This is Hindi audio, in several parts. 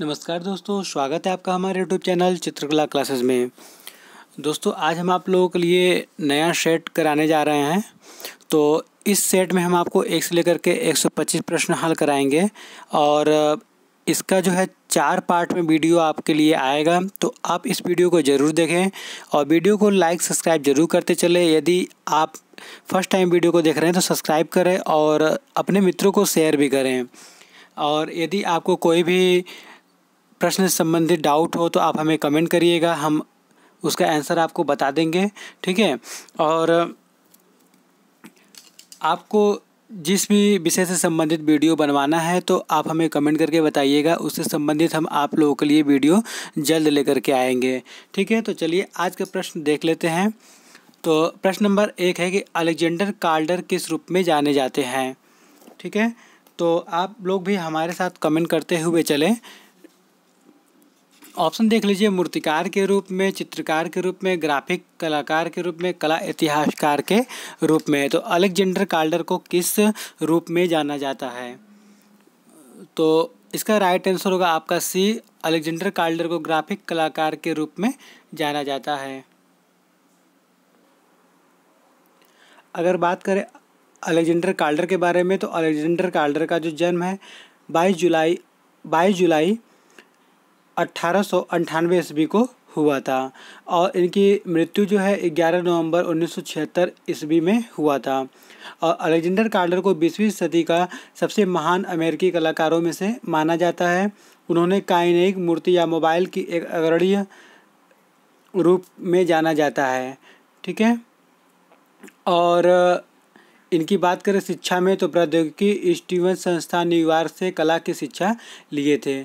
नमस्कार दोस्तों स्वागत है आपका हमारे यूट्यूब चैनल चित्रकला क्लासेस में दोस्तों आज हम आप लोगों के लिए नया सेट कराने जा रहे हैं तो इस सेट में हम आपको एक से लेकर के 125 प्रश्न हल कराएंगे और इसका जो है चार पार्ट में वीडियो आपके लिए आएगा तो आप इस वीडियो को ज़रूर देखें और वीडियो को लाइक सब्सक्राइब जरूर करते चले यदि आप फर्स्ट टाइम वीडियो को देख रहे हैं तो सब्सक्राइब करें और अपने मित्रों को शेयर भी करें और यदि आपको कोई भी प्रश्न संबंधित डाउट हो तो आप हमें कमेंट करिएगा हम उसका आंसर आपको बता देंगे ठीक है और आपको जिस भी विषय से संबंधित वीडियो बनवाना है तो आप हमें कमेंट करके बताइएगा उससे संबंधित हम आप लोगों के लिए वीडियो जल्द लेकर के आएंगे ठीक है तो चलिए आज का प्रश्न देख लेते हैं तो प्रश्न नंबर एक है कि अलेक्जेंडर कार्डर किस रूप में जाने जाते हैं ठीक है तो आप लोग भी हमारे साथ कमेंट करते हुए चलें ऑप्शन देख लीजिए मूर्तिकार के रूप में चित्रकार के रूप में ग्राफिक कलाकार के रूप में कला इतिहासकार के रूप में तो अलेक्जेंडर कार्डर को किस रूप में जाना जाता है तो इसका राइट आंसर होगा आपका सी अलेक्जेंडर कार्डर को ग्राफिक कलाकार के रूप में जाना जाता है अगर बात करें अलेक्जेंडर कार्डर के बारे में तो अलेक्जेंडर कार्डर का जो जन्म है बाईस जुलाई बाईस जुलाई अट्ठारह ईस्वी को हुआ था और इनकी मृत्यु जो है 11 नवंबर 1976 ईस्वी में हुआ था और अलेक्जेंडर कार्डर को बीसवीं सदी का सबसे महान अमेरिकी कलाकारों में से माना जाता है उन्होंने कायनिक मूर्ति या मोबाइल की एक अग्रणीय रूप में जाना जाता है ठीक है और इनकी बात करें शिक्षा में तो प्रौद्योगिकी स्टीवन संस्थान न्यूयॉर्क से कला की शिक्षा लिए थे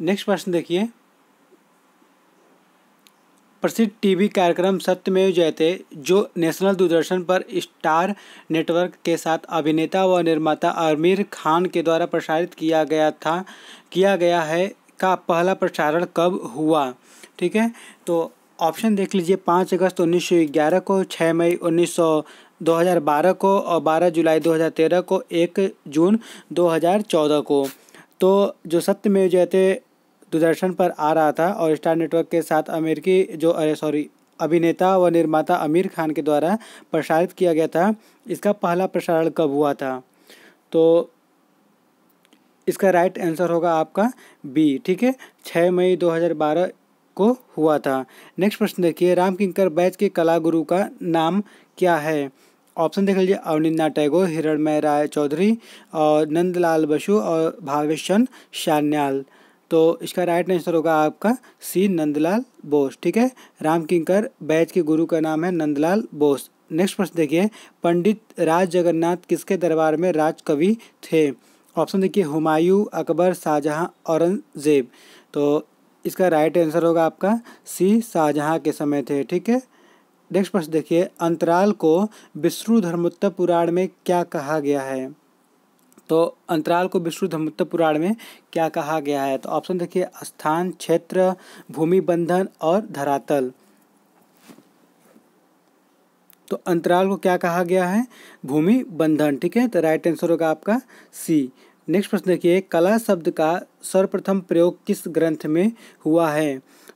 नेक्स्ट प्रश्न देखिए प्रसिद्ध टीवी कार्यक्रम सत्यमेव जयते जो नेशनल दूरदर्शन पर स्टार नेटवर्क के साथ अभिनेता व निर्माता आमिर खान के द्वारा प्रसारित किया गया था किया गया है का पहला प्रसारण कब हुआ ठीक है तो ऑप्शन देख लीजिए पाँच अगस्त उन्नीस सौ ग्यारह को छः मई उन्नीस सौ दो हज़ार बारह को और बारह जुलाई दो हज़ार तेरह को एक जून दो हज़ार चौदह को तो जो सत्यमेव जयते दूरदर्शन पर आ रहा था और स्टार नेटवर्क के साथ अमेरिकी जो अरे सॉरी अभिनेता व निर्माता आमिर खान के द्वारा प्रसारित किया गया था इसका पहला प्रसारण कब हुआ था तो इसका राइट आंसर होगा आपका बी ठीक है छः मई 2012 को हुआ था नेक्स्ट प्रश्न देखिए राम किंकर बैच के कला गुरु का नाम क्या है ऑप्शन देख लीजिए अवनिंदा टैगोर हिरणमय राय चौधरी और नंदलाल बसु और भावेश चंद शान्याल तो इसका राइट आंसर होगा आपका सी नंदलाल बोस ठीक है राम किंकर बैच के गुरु का नाम है नंदलाल बोस नेक्स्ट प्रश्न देखिए पंडित राज जगन्नाथ किसके दरबार में राजकवि थे ऑप्शन देखिए हुमायूं अकबर शाहजहाँ औरंगजेब तो इसका राइट आंसर होगा आपका सी शाहजहाँ के समय थे ठीक है नेक्स्ट प्रश्न देखिए अंतराल को विष्णु धर्मोत्तर पुराण में क्या कहा गया है तो अंतराल को विष्णु धर्मोत्तर पुराण में क्या कहा गया है तो ऑप्शन देखिए स्थान क्षेत्र भूमि बंधन और धरातल तो अंतराल को क्या कहा गया है भूमि बंधन ठीक है तो राइट आंसर होगा आपका सी नेक्स्ट प्रश्न देखिए कला शब्द का सर्वप्रथम प्रयोग किस ग्रंथ में हुआ है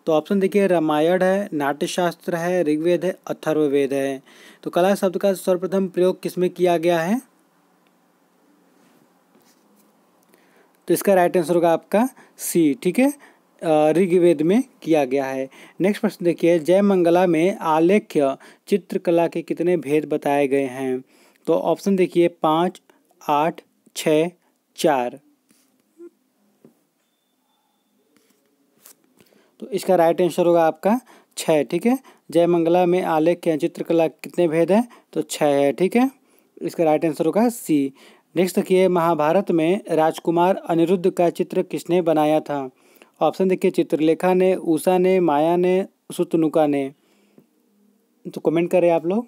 तो ऑप्शन देखिए रामायण है नाट्यशास्त्र है ऋग्वेद है अथर्ववेद है तो कला शब्द का सर्वप्रथम प्रयोग किसमें किया गया है तो इसका राइट आंसर होगा आपका सी ठीक है ऋग्वेद में किया गया है नेक्स्ट प्रश्न देखिए जयमंगला में आलेख्य चित्रकला के कितने भेद बताए गए हैं तो ऑप्शन देखिए पाँच आठ छ चार तो इसका राइट आंसर होगा आपका छः ठीक है जयमंगला में आलेख के चित्रकला कितने भेद हैं तो छः है ठीक है इसका राइट आंसर होगा सी नेक्स्ट देखिए महाभारत में राजकुमार अनिरुद्ध का चित्र किसने बनाया था ऑप्शन देखिए चित्रलेखा ने उषा ने माया ने सुतनुका ने तो कमेंट करें आप लोग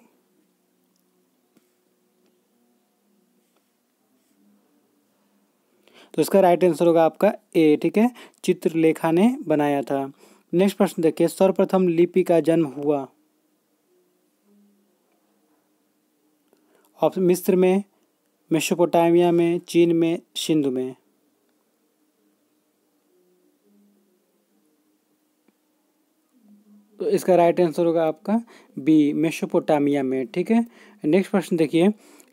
तो इसका राइट आंसर होगा आपका ए ठीक है चित्रलेखा ने बनाया था नेक्स्ट प्रश्न देखिए सर्वप्रथम लिपि का जन्म हुआ ऑप्शन मिस्र में मेसोपोटामिया में चीन में सिंधु में तो इसका राइट आंसर होगा आपका बी मेसोपोटामिया में ठीक है नेक्स्ट प्रश्न देखिए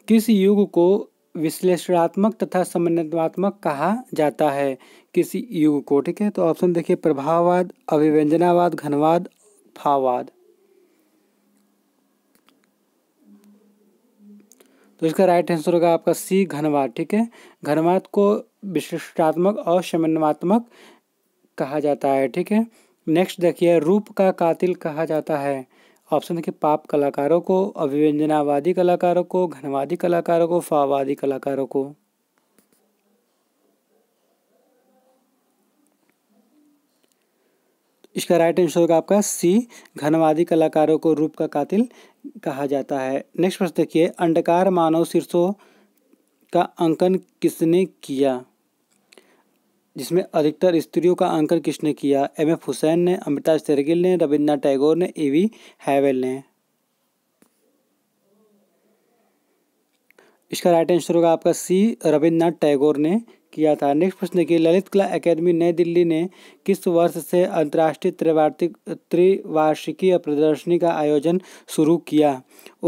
किस युग को विश्लेषणात्मक तथा समन्वयात्मक कहा जाता है किसी युग को ठीक है तो ऑप्शन देखिए प्रभाववाद अभिव्यंजनावाद घनवाद भाववाद तो इसका राइट आंसर होगा आपका सी घनवाद ठीक है घनवाद को विशिष्टात्मक और समन्वयात्मक कहा जाता है ठीक है नेक्स्ट देखिए रूप का कातिल कहा जाता है ऑप्शन देखिए पाप कलाकारों को अभिव्यंजनावादी कलाकारों को घनवादी कलाकारों को फावादी कलाकारों को इसका राइट आंसर होगा आपका सी घनवादी कलाकारों को रूप का कातिल कहा जाता है नेक्स्ट प्रश्न देखिए अंडकार मानव शीर्षों का अंकन किसने किया जिसमें अधिकतर स्त्रियों का अंकन किसने किया एम एफ हुसैन ने अमिताभ शेरगिल ने रविन्द्रनाथ टैगोर ने एवी हैवेल ने इसका राइट आंसर होगा आपका सी रविन्द्रनाथ टैगोर ने किया था नेक्स्ट प्रश्न देखिए ललित कला एकेडमी नई दिल्ली ने किस वर्ष से अंतर्राष्ट्रीय त्रिवार्षिक त्रिवार्षिकीय प्रदर्शनी का आयोजन शुरू किया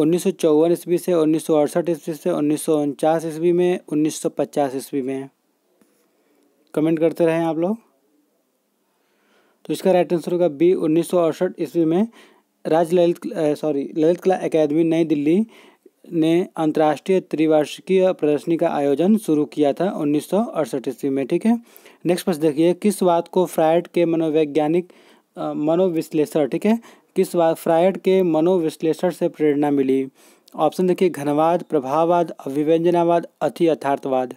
उन्नीस सौ ईस्वी से उन्नीस सौ अड़सठ ईस्वी से उन्नीस सौ ईस्वी में उन्नीस सौ पचास ईस्वी में कमेंट करते रहें आप लोग तो इसका राइट आंसर होगा बी उन्नीस सौ अड़सठ ईस्वी में राज ललित सॉरी ललित कला अकेदमी नई दिल्ली ने अंतर्राष्ट्रीय त्रिवार्षिकीय प्रदर्शनी का आयोजन शुरू किया था उन्नीस सौ अड़सठ ईस्वी में ठीक है नेक्स्ट प्रश्न देखिए किस बात को फ्रायड के मनोवैज्ञानिक मनोविश्लेषण ठीक है किस बात फ्रायड के मनोविश्लेषण से प्रेरणा मिली ऑप्शन देखिए घनवाद प्रभाववाद अभिव्यंजनावाद अति यथार्थवाद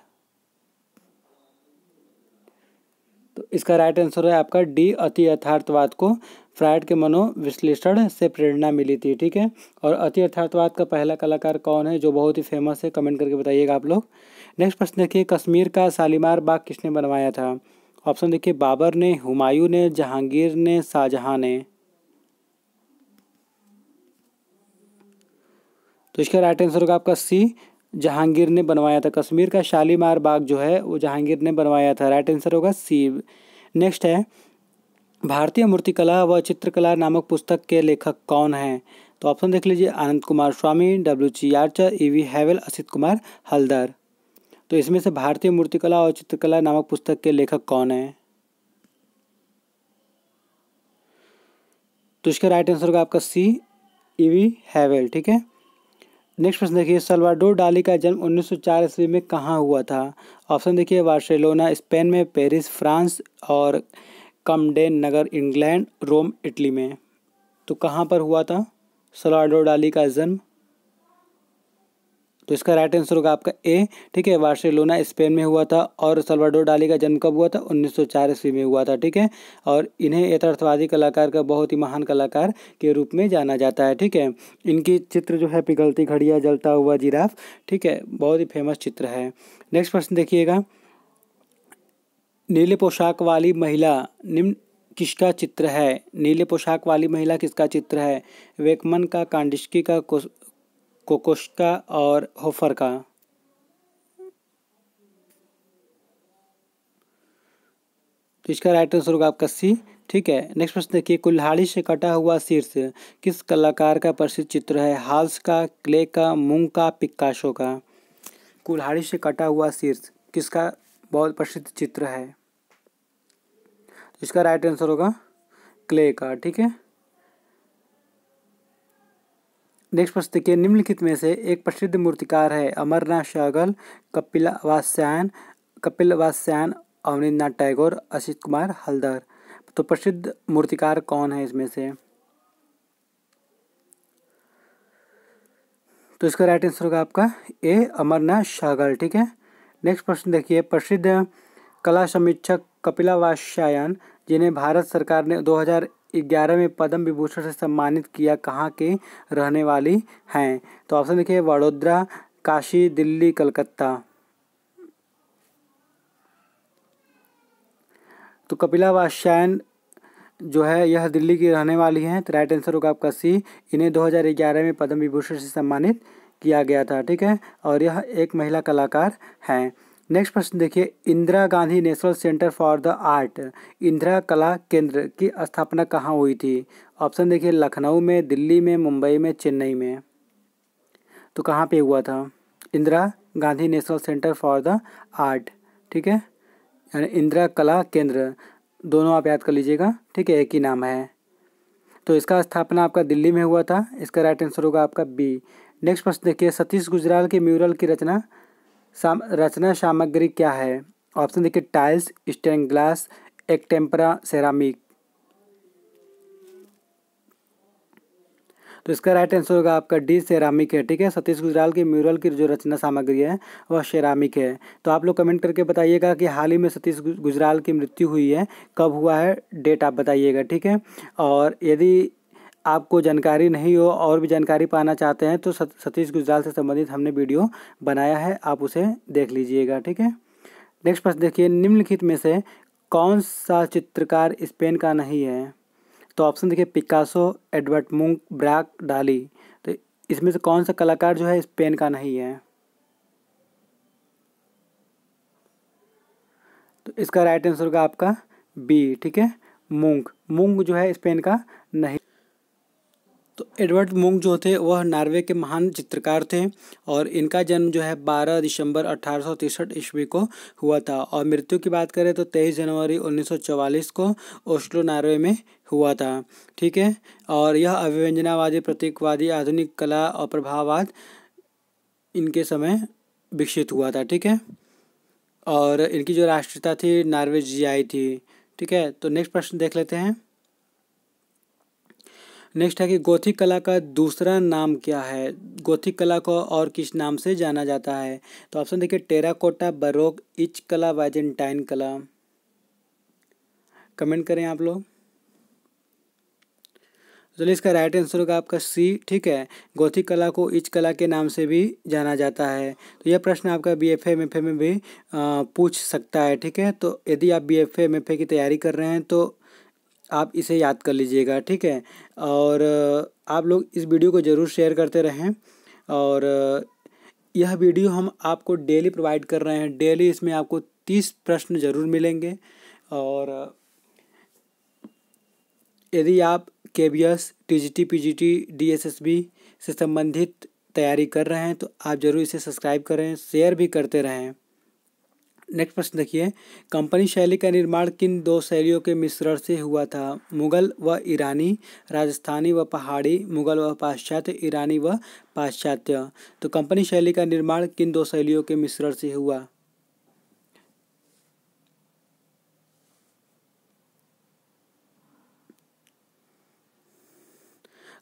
तो इसका राइट आंसर है आपका डी अति यथार्थवाद को फ्राइड के मनोविश्लेषण से प्रेरणा मिली थी ठीक है और अति यथार्थवाद का पहला कलाकार कौन है जो बहुत ही फेमस है कमेंट करके बताइएगा आप लोग नेक्स्ट प्रश्न देखिए कश्मीर का शालीमार बाग किसने बनवाया था ऑप्शन देखिए बाबर ने हुमायूं ने जहांगीर ने शाहजहां ने तो इसका राइट आंसर होगा आपका सी जहांगीर ने बनवाया था कश्मीर का शालीमार बाग जो है वो जहांगीर ने बनवाया था राइट आंसर होगा सी नेक्स्ट है भारतीय मूर्तिकला व चित्रकला नामक पुस्तक के लेखक कौन हैं तो ऑप्शन देख लीजिए Anand Kumar Swamy W G Archer E e B Havell Asit Kumar Haldar तो इसमें से भारतीय मूर्तिकला और चित्रकला नामक पुस्तक के लेखक कौन हैं तो इसका राइट आंसर होगा आपका सी ई वी हैवेल ठीक है नेक्स्ट प्रश्न देखिए सलवाडोर डाली का जन्म 1904 ईस्वी में कहाँ हुआ था ऑप्शन देखिए बार्सिलोना स्पेन में पेरिस फ्रांस और कमडेन नगर इंग्लैंड रोम इटली में तो कहाँ पर हुआ था सलवाडोर डाली का जन्म तो इसका राइट आंसर होगा आपका ए ठीक है बार्सिलोना स्पेन में हुआ था और सल्वाडोर डाली का जन्म कब हुआ था 1904 ईस्वी में हुआ था ठीक है और इन्हें यथार्थवादी कलाकार का बहुत ही महान कलाकार के रूप में जाना जाता है ठीक है इनकी चित्र जो है पिघलती घड़िया जलता हुआ जिराफ ठीक है बहुत ही फेमस चित्र है नेक्स्ट प्रश्न देखिएगा नीले पोशाक वाली महिला निम्न किसका चित्र है नीले पोशाक वाली महिला किसका चित्र है वेकमन का कांडिश्की का कोकोश्का और होफर का तो इसका राइट आंसर होगा आपका सी ठीक है नेक्स्ट प्रश्न देखिए कुल्हाड़ी से कटा हुआ शीर्ष किस कलाकार का प्रसिद्ध चित्र है हाल्स का क्ले का मूंग का पिकाशो का कुल्हाड़ी से कटा हुआ शीर्ष किसका बहुत प्रसिद्ध चित्र है इसका राइट आंसर होगा क्ले का ठीक है नेक्स्ट प्रश्न देखिए निम्नलिखित में से एक प्रसिद्ध मूर्तिकार है अमरनाथ शागल कपिल वास्यायन कपिल अवनीन्द्रनाथ टैगोर अशित कुमार हल्दर तो प्रसिद्ध मूर्तिकार कौन है इसमें से तो इसका राइट आंसर होगा आपका ए अमरनाथ शागल ठीक है नेक्स्ट प्रश्न देखिए प्रसिद्ध कला समीक्षक कपिला जिन्हें भारत सरकार ने 2011 में पद्म विभूषण से सम्मानित किया कहाँ के रहने वाली हैं तो ऑप्शन देखिए वडोदरा काशी दिल्ली कलकत्ता तो कपिला वाश्यायन जो है यह दिल्ली की रहने वाली हैं तो राइट आंसर होगा आपका सी इन्हें 2011 में पद्म विभूषण से सम्मानित किया गया था ठीक है और यह एक महिला कलाकार हैं नेक्स्ट प्रश्न देखिए Indira Gandhi National Centre for the Art Indira Kala Kendra की स्थापना कहाँ हुई थी ऑप्शन देखिए लखनऊ में दिल्ली में मुंबई में चेन्नई में तो कहाँ पे हुआ था Indira Gandhi National Centre for the Art ठीक है यानी इंदिरा कला केंद्र दोनों आप याद कर लीजिएगा ठीक है एक ही नाम है तो इसका स्थापना आपका दिल्ली में हुआ था इसका राइट आंसर होगा आपका बी नेक्स्ट प्रश्न देखिए सतीश गुजराल के म्यूरल की रचना साम, रचना सामग्री क्या है ऑप्शन देखिए टाइल्स स्टेन ग्लास एक टेम्परा सेरामिक तो इसका राइट आंसर होगा आपका डी सेरामिक है ठीक है सतीश गुजराल की म्यूरल की जो रचना सामग्री है वह सेरामिक है तो आप लोग कमेंट करके बताइएगा कि हाल ही में सतीश गुजराल की मृत्यु हुई है कब हुआ है डेट आप बताइएगा ठीक है और यदि आपको जानकारी नहीं हो और भी जानकारी पाना चाहते हैं तो सतीश गुजराल से संबंधित हमने वीडियो बनाया है आप उसे देख लीजिएगा ठीक है नेक्स्ट प्रश्न देखिए निम्नलिखित में से कौन सा चित्रकार स्पेन का नहीं है तो ऑप्शन देखिए पिकासो एडवर्ट मुंग ब्रैक डाली तो इसमें से कौन सा कलाकार जो है स्पेन का नहीं है तो इसका राइट आंसर होगा आपका बी ठीक है मूंग मूंग जो है स्पेन का तो एडवर्ड मुंग जो थे वह नॉर्वे के महान चित्रकार थे और इनका जन्म जो है 12 दिसंबर अठारह ईस्वी को हुआ था और मृत्यु की बात करें तो 23 जनवरी 1944 को ओस्लो नॉर्वे में हुआ था ठीक है और यह अभिव्यंजनावादी प्रतीकवादी आधुनिक कला और प्रभाववाद इनके समय विकसित हुआ था ठीक है और इनकी जो राष्ट्रीयता थी नॉर्वे जी आई थी ठीक है तो नेक्स्ट प्रश्न देख लेते हैं नेक्स्ट है कि गोथिक कला का दूसरा नाम क्या है गोथिक कला को और किस नाम से जाना जाता है तो ऑप्शन देखिए टेराकोटा बरोक इच कला वाइजेंटाइन कला कमेंट करें आप लोग चलिए इसका राइट आंसर होगा आपका सी ठीक है गोथिक कला को इच कला के नाम से भी जाना जाता है तो यह प्रश्न आपका बी एफ एम एफ में भी आ, पूछ सकता है ठीक है तो यदि आप बी एफ एम एफ की तैयारी कर रहे हैं तो आप इसे याद कर लीजिएगा ठीक है और आप लोग इस वीडियो को ज़रूर शेयर करते रहें और यह वीडियो हम आपको डेली प्रोवाइड कर रहे हैं डेली इसमें आपको तीस प्रश्न ज़रूर मिलेंगे और यदि आप K B S T G T P G T D S S B से संबंधित तैयारी कर रहे हैं तो आप ज़रूर इसे सब्सक्राइब करें शेयर भी करते रहें नेक्स्ट प्रश्न देखिए कंपनी शैली का निर्माण किन दो शैलियों के मिश्रण से हुआ था मुगल व ईरानी राजस्थानी व पहाड़ी मुगल व पाश्चात्य ईरानी व पाश्चात्य तो कंपनी शैली का निर्माण किन दो शैलियों के मिश्रण से हुआ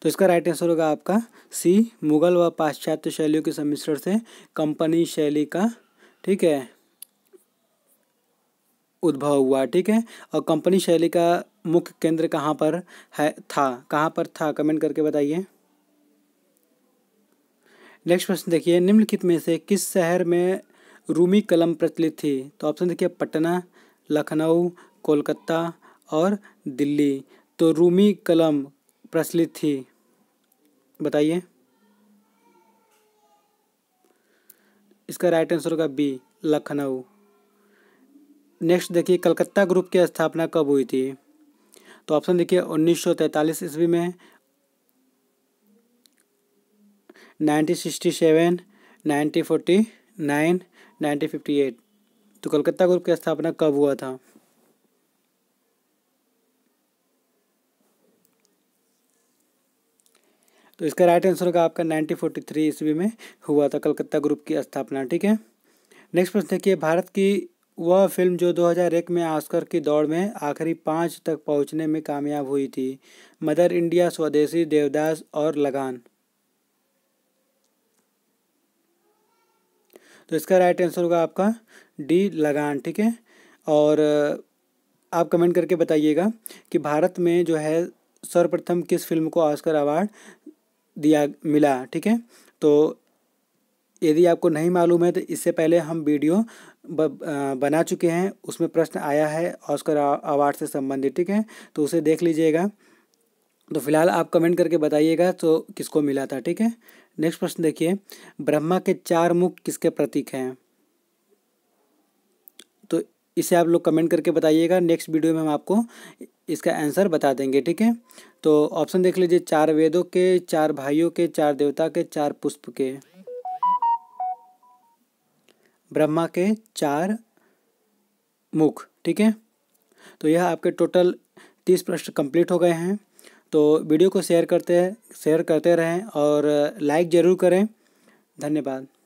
तो इसका राइट आंसर होगा आपका सी मुगल व पाश्चात्य शैलियों के सम्मिश्रण से कंपनी शैली का ठीक है उद्भव हुआ ठीक है और कंपनी शैली का मुख्य केंद्र कहाँ पर है था कहाँ पर था कमेंट करके बताइए नेक्स्ट क्वेश्चन देखिए निम्नलिखित में से किस शहर में रूमी कलम प्रचलित थी तो ऑप्शन देखिए पटना लखनऊ कोलकाता और दिल्ली तो रूमी कलम प्रचलित थी बताइए इसका राइट आंसर होगा बी लखनऊ नेक्स्ट देखिए कलकत्ता ग्रुप की स्थापना कब हुई थी तो ऑप्शन देखिए उन्नीस सौ तैंतालीस ईस्वी में nineteen sixty seven nineteen forty nine nineteen fifty eight तो कलकत्ता ग्रुप की स्थापना कब हुआ था तो इसका राइट आंसर होगा आपका 1943 ईस्वी में हुआ था कलकत्ता ग्रुप की स्थापना ठीक है नेक्स्ट प्रश्न देखिए भारत की वह फिल्म जो 2001 में ऑस्कर की दौड़ में आखिरी पाँच तक पहुंचने में कामयाब हुई थी मदर इंडिया स्वदेशी देवदास और लगान तो इसका राइट आंसर होगा आपका डी लगान ठीक है और आप कमेंट करके बताइएगा कि भारत में जो है सर्वप्रथम किस फिल्म को ऑस्कर अवार्ड दिया मिला ठीक है तो यदि आपको नहीं मालूम है तो इससे पहले हम वीडियो बना चुके हैं उसमें प्रश्न आया है ऑस्कर अवार्ड से संबंधित ठीक है तो उसे देख लीजिएगा तो फिलहाल आप कमेंट करके बताइएगा तो किसको मिला था ठीक है नेक्स्ट प्रश्न देखिए ब्रह्मा के चार मुख किसके प्रतीक हैं तो इसे आप लोग कमेंट करके बताइएगा नेक्स्ट वीडियो में हम आपको इसका आंसर बता देंगे ठीक है तो ऑप्शन देख लीजिए चार वेदों के चार भाइयों के चार देवता के चार पुष्प के ब्रह्मा के चार मुख ठीक है तो यह आपके टोटल तीस प्रश्न कंप्लीट हो गए हैं तो वीडियो को शेयर करते शेयर करते रहें और लाइक ज़रूर करें धन्यवाद